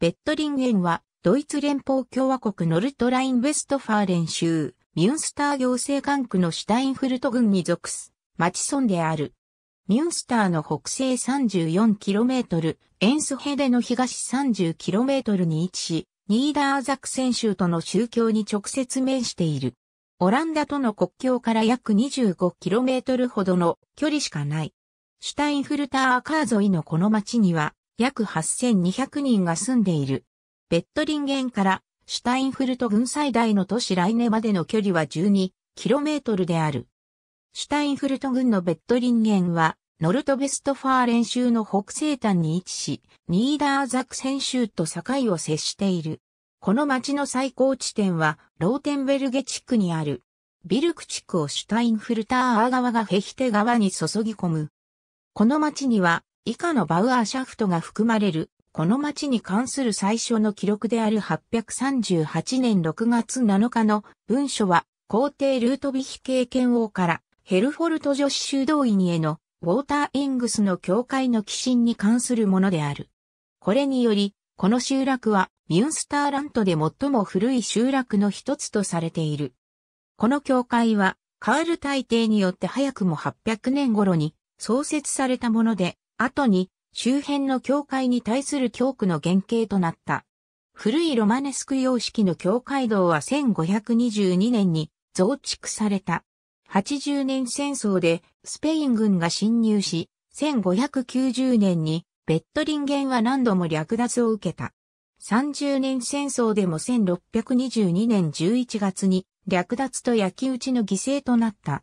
ベットリンゲンは、ドイツ連邦共和国ノルトライン・ウェストファーレン州、ミュンスター行政管区のシュタインフルト郡に属す、町村である。ミュンスターの北西 34km、エンスヘデの東 30km に位置し、ニーダーザクセン州との宗教に直接面している。オランダとの国境から約 25km ほどの距離しかない。シュタインフルターアカー沿いのこの町には、約8200人が住んでいる。ベットリンゲンからシュタインフルト郡最大の都市ライネまでの距離は 12km である。シュタインフルト郡のベットリンゲンは、ノルトベストファーレン州の北西端に位置し、ニーダーザクセン州と境を接している。この町の最高地点は、ローテンベルゲ地区にある。ビルク地区をシュタインフルター川がフェヒテ川に注ぎ込む。この町には、以下のバウアーシャフトが含まれる、この町に関する最初の記録である838年6月7日の文書は、皇帝ルートビヒ経験王からヘルフォルト女子修道院へのウォーターイングスの教会の寄進に関するものである。これにより、この集落はミュンスターラントで最も古い集落の一つとされている。この教会はカール大帝によって早くも800年頃に創設されたもので、後に周辺の教会に対する教区の原型となった。古いロマネスク様式の教会道は1522年に増築された。80年戦争でスペイン軍が侵入し、1590年にベッドリンゲンは何度も略奪を受けた。30年戦争でも1622年11月に略奪と焼き討ちの犠牲となった。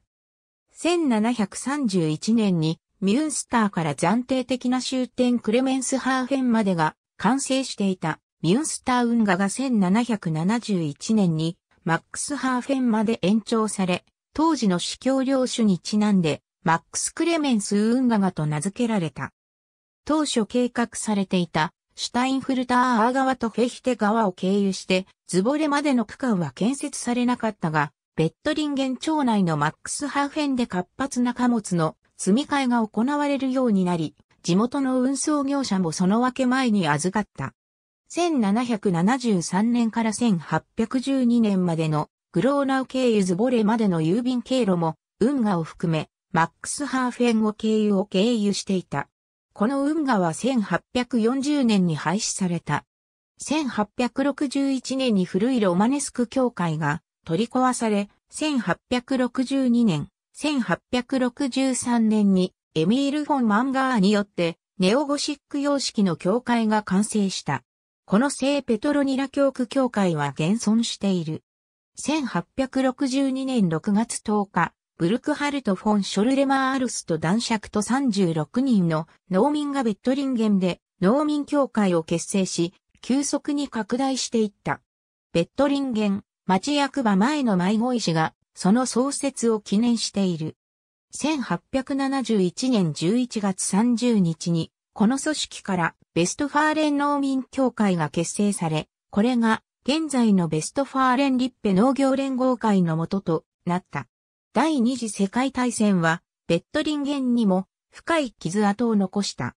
1731年にミュンスターから暫定的な終点クレメンスハーフェンまでが完成していたミュンスター運河が1771年にマックスハーフェンまで延長され、当時の主教領主にちなんでマックス・クレメンス運河がと名付けられた。当初計画されていたシュタインフルターアー川とフェヒテ川を経由してズボレまでの区間は建設されなかったが、ベットリンゲン町内のマックスハーフェンで活発な貨物の積み替えが行われるようになり、地元の運送業者もその分け前に預かった。1773年から1812年までのグローナウ経由ズボレまでの郵便経路も、運河を含め、マックスハーフェンを経由を経由していた。この運河は1840年に廃止された。1861年に古いロマネスク教会が取り壊され、1862年、1863年にエミール・フォン・マンガーによってネオゴシック様式の教会が完成した。この聖ペトロニラ教区教会は現存している。1862年6月10日、ブルクハルト・フォン・ショルレマー・アルスと男爵と36人の農民がベットリンゲンで農民協会を結成し、急速に拡大していった。ベットリンゲン、町役場前の迷子石がその創設を記念している。1871年11月30日に、この組織からベストファーレン農民協会が結成され、これが現在のベストファーレンリッペ農業連合会のもととなった。第二次世界大戦は、ベッドリンゲンにも深い傷跡を残した。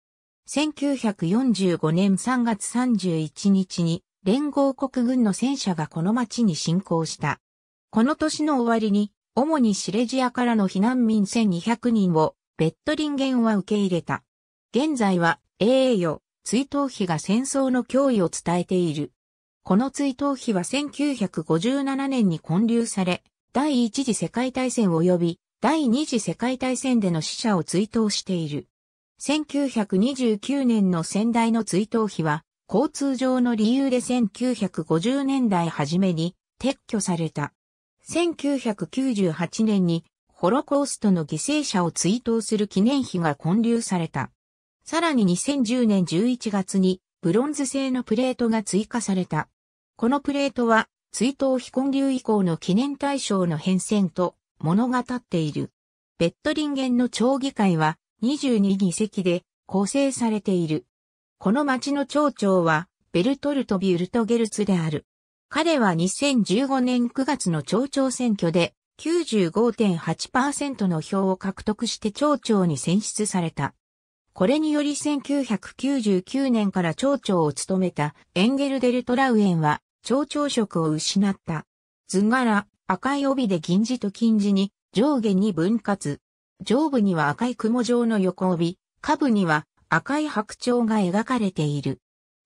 1945年3月31日に連合国軍の戦車がこの町に侵攻した。この年の終わりに、主にシレジアからの避難民1200人を、ベットリンゲンは受け入れた。現在は、英誉、追悼碑が戦争の脅威を伝えている。この追悼碑は1957年に建立され、第一次世界大戦及び第二次世界大戦での死者を追悼している。1929年の先代の追悼碑は、交通上の理由で1950年代初めに撤去された。1998年にホロコーストの犠牲者を追悼する記念碑が建立された。さらに2010年11月にブロンズ製のプレートが追加された。このプレートは追悼碑建立以降の記念対象の変遷と物語っている。ベッドリンゲンの町議会は22議席で構成されている。この町の町長はベルトルト・ビュルトゲルツである。彼は2015年9月の町長選挙で95.8%の票を獲得して町長に選出された。これにより1999年から町長を務めたエンゲルデルトラウエンは町長職を失った。図柄、赤い帯で銀字と金字に上下に分割。上部には赤い雲状の横帯、下部には赤い白鳥が描かれている。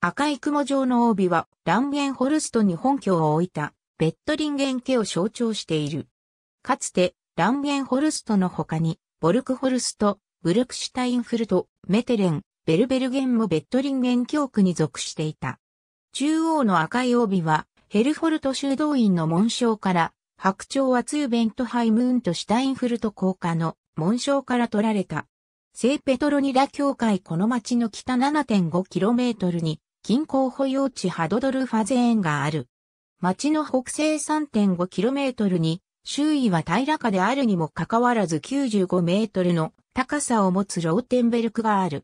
赤い雲状の帯はランゲンホルストに本拠を置いたベットリンゲン家を象徴している。かつてランゲンホルストの他にボルクホルスト、ブルクシュタインフルト、メテレン、ベルベルゲンもベットリンゲン教区に属していた。中央の赤い帯はヘルフォルト修道院の紋章から白鳥はツーベントハイムーンとシュタインフルト効果の紋章から取られた。聖ペトロニラ教会この町の北 7.5km に近郊保養地ハドドルファゼーンがある。町の北西 3.5km に、周囲は平らかであるにもかかわらず95メートルの高さを持つローテンベルクがある。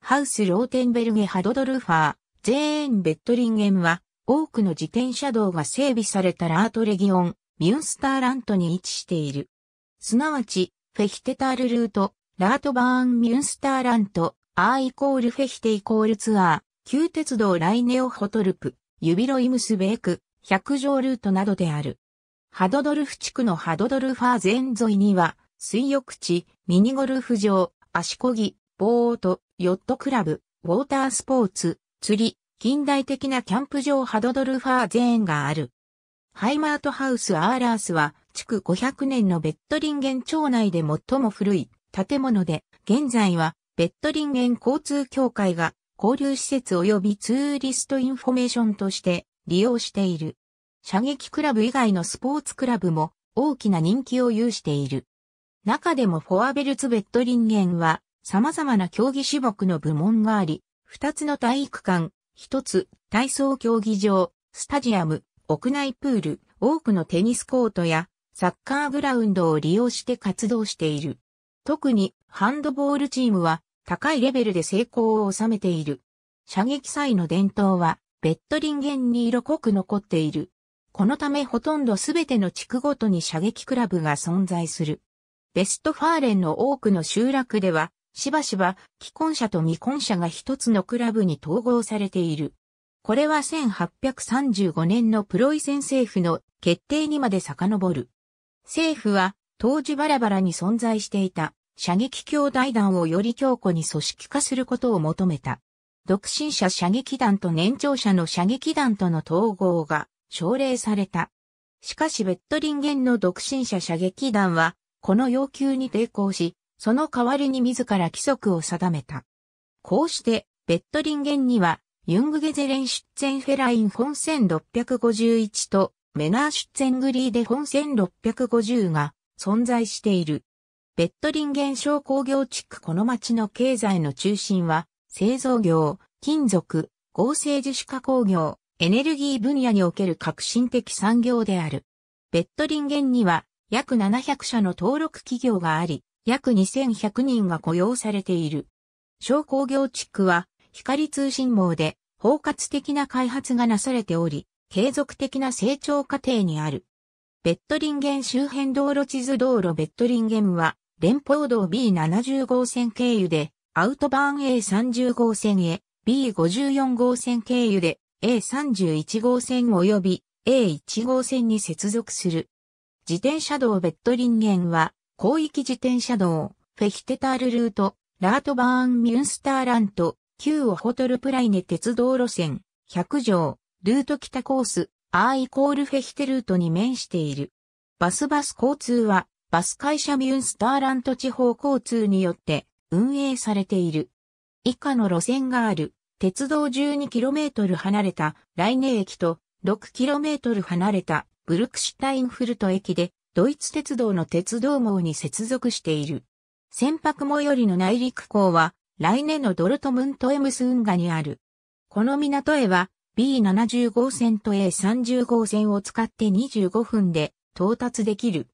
ハウスローテンベルゲハドドルファー、ゼーンベットリンゲンは、多くの自転車道が整備されたラートレギオン、ミュンスターラントに位置している。すなわち、フェヒテタールルート、ラートバーンミュンスターラント、アーイコールフェヒテイコールツアー、旧鉄道ライネオホトルプ、ユビロイムスベーク、百条ルートなどである。ハドドルフ地区のハドドルファー前沿いには、水浴地、ミニゴルフ場、足こぎ、ボート、ヨットクラブ、ウォータースポーツ、釣り、近代的なキャンプ場ハドドルファーゼーンがある。ハイマートハウスアーラースは、築500年のベッドリンゲン町内で最も古い建物で、現在はベッドリンゲン交通協会が交流施設及びツーリストインフォメーションとして利用している。射撃クラブ以外のスポーツクラブも大きな人気を有している。中でもフォアベルツベットリンゲンは様々な競技種目の部門があり、二つの体育館、一つ体操競技場、スタジアム、屋内プール、多くのテニスコートやサッカーグラウンドを利用して活動している。特にハンドボールチームは高いレベルで成功を収めている。射撃祭の伝統は、ベッド人間に色濃く残っている。このためほとんどすべての地区ごとに射撃クラブが存在する。ベストファーレンの多くの集落では、しばしば既婚者と未婚者が一つのクラブに統合されている。これは1835年のプロイセン政府の決定にまで遡る。政府は当時バラバラに存在していた射撃兄弟団をより強固に組織化することを求めた。独身者射撃団と年長者の射撃団との統合が奨励された。しかしベッリンゲンの独身者射撃団は、この要求に抵抗し、その代わりに自ら規則を定めた。こうして、ベッリンゲンには、ユングゲゼレン出演フェライン本1651と、メナー出演グリーデ本1650が存在している。ベットリン現象工業地区この町の経済の中心は、製造業、金属、合成樹脂加工業、エネルギー分野における革新的産業である。ベットリン現には約700社の登録企業があり、約2100人が雇用されている。商工業地区は光通信網で包括的な開発がなされており、継続的な成長過程にある。ベットリンゲン周辺道路地図道路ベットリンゲンは連邦道 B70 号線経由で、アウトバーン A30 号線へ、B54 号線経由で、A31 号線及び A1 号線に接続する。自転車道ベッドリンゲンは、広域自転車道、フェヒテタールルート、ラートバーンミュンスターラント、旧オホトルプライネ鉄道路線、百条、ルート北コース、アーイコールフェヒテルートに面している。バスバス交通は、バス会社ミュンスターラント地方交通によって運営されている。以下の路線がある、鉄道 12km 離れたライネ駅と 6km 離れたブルクシュタインフルト駅で、ドイツ鉄道の鉄道網に接続している。船舶最寄りの内陸港は、来年のドルトムントエムス運河にある。この港へは B70 号線と A30 号線を使って25分で到達できる。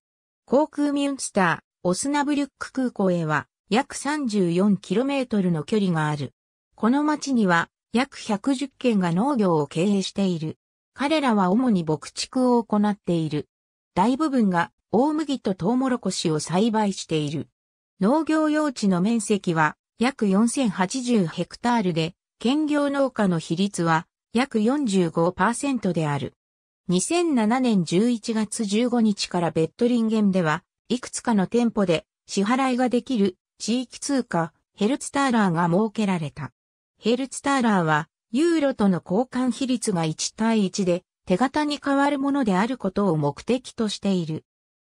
航空ミュンスター、オスナブリュック空港へは約 34km の距離がある。この町には約110軒が農業を経営している。彼らは主に牧畜を行っている。大部分が大麦とトウモロコシを栽培している。農業用地の面積は約4080ヘクタールで、兼業農家の比率は約45%である。2007年11月15日からベッドリンゲンでは、いくつかの店舗で支払いができる地域通貨ヘルツターラーが設けられた。ヘルツターラーはユーロとの交換比率が1対1で手形に変わるものであることを目的としている。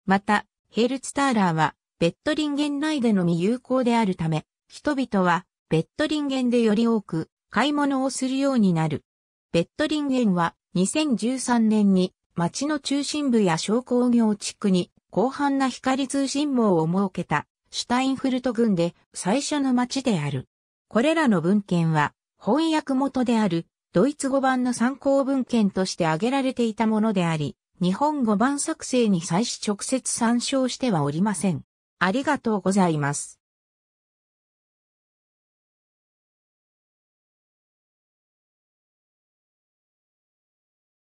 また、ヘルツターラーはベッドリンゲン内でのみ有効であるため、人々はベッドリンゲンでより多く買い物をするようになる。ベッドリンゲンは2013年に町の中心部や商工業地区に広範な光通信網を設けたシュタインフルト群で最初の町である。これらの文献は翻訳元であるドイツ語版の参考文献として挙げられていたものであり、日本語版作成に際し直接参照してはおりません。ありがとうございます。